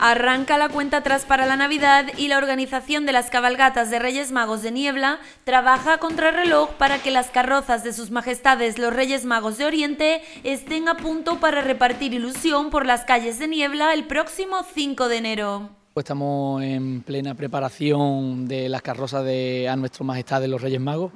Arranca la cuenta atrás para la Navidad y la organización de las cabalgatas de Reyes Magos de Niebla trabaja contra reloj para que las carrozas de sus majestades los Reyes Magos de Oriente estén a punto para repartir ilusión por las calles de Niebla el próximo 5 de enero. Pues estamos en plena preparación de las carrozas de a nuestro majestad de los Reyes Magos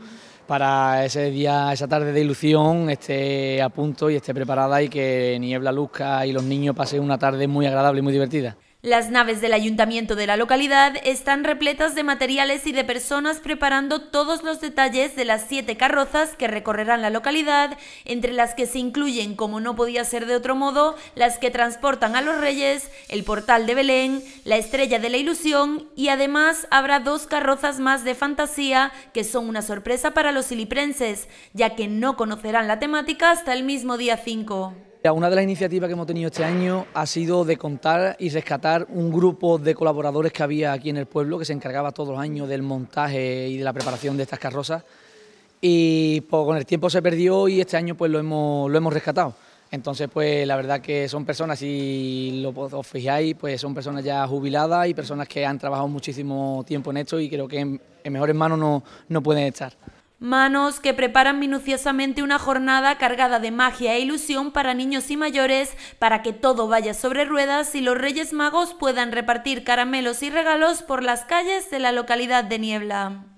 para ese día, esa tarde de ilusión esté a punto y esté preparada y que Niebla luzca y los niños pasen una tarde muy agradable y muy divertida. Las naves del ayuntamiento de la localidad están repletas de materiales y de personas preparando todos los detalles de las siete carrozas que recorrerán la localidad, entre las que se incluyen, como no podía ser de otro modo, las que transportan a los reyes, el portal de Belén, la estrella de la ilusión y además habrá dos carrozas más de fantasía que son una sorpresa para los iliprenses, ya que no conocerán la temática hasta el mismo día 5. Una de las iniciativas que hemos tenido este año ha sido de contar y rescatar un grupo de colaboradores que había aquí en el pueblo, que se encargaba todos los años del montaje y de la preparación de estas carrozas. Y pues, con el tiempo se perdió y este año pues lo hemos, rescatado. Entonces, pues la verdad que son personas, si lo, os fijáis, pues son personas ya jubiladas y personas que han trabajado muchísimo tiempo en esto y creo que en, mejores manos no, no pueden estar. Manos que preparan minuciosamente una jornada cargada de magia e ilusión para niños y mayores para que todo vaya sobre ruedas y los Reyes Magos puedan repartir caramelos y regalos por las calles de la localidad de Niebla.